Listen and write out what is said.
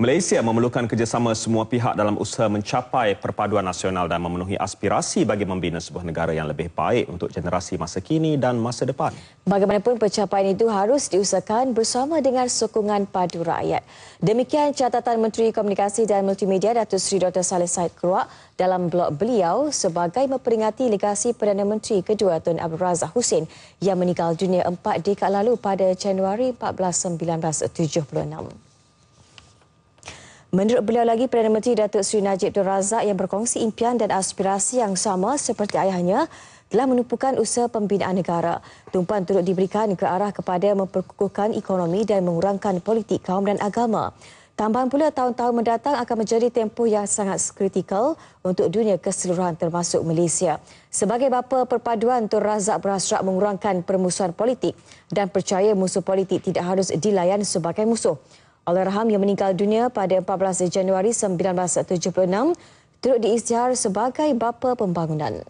Malaysia memerlukan kerjasama semua pihak dalam usaha mencapai perpaduan nasional dan memenuhi aspirasi bagi membina sebuah negara yang lebih baik untuk generasi masa kini dan masa depan. Bagaimanapun pencapaian itu harus diusahakan bersama dengan sokongan padu rakyat. Demikian catatan Menteri Komunikasi dan Multimedia Datuk Seri Dr. Saleh Said Keruak dalam blog beliau sebagai memperingati legasi Perdana Menteri kedua Tun Abdul Razak Hussein yang meninggal dunia empat dekad lalu pada Januari 14, 1976. Menurut beliau lagi, Perdana Menteri Datuk Seri Najib Tun Razak yang berkongsi impian dan aspirasi yang sama seperti ayahnya telah menumpukan usaha pembinaan negara. Tumpuan turut diberikan ke arah kepada memperkukuhkan ekonomi dan mengurangkan politik kaum dan agama. Tambahan pula tahun-tahun mendatang akan menjadi tempoh yang sangat kritikal untuk dunia keseluruhan termasuk Malaysia. Sebagai bapa perpaduan, Tun Razak berhasrat mengurangkan permusuhan politik dan percaya musuh politik tidak harus dilayan sebagai musuh al Allahyarham yang meninggal dunia pada 14 Januari 1976 turut diisytihar sebagai bapa pembangunan.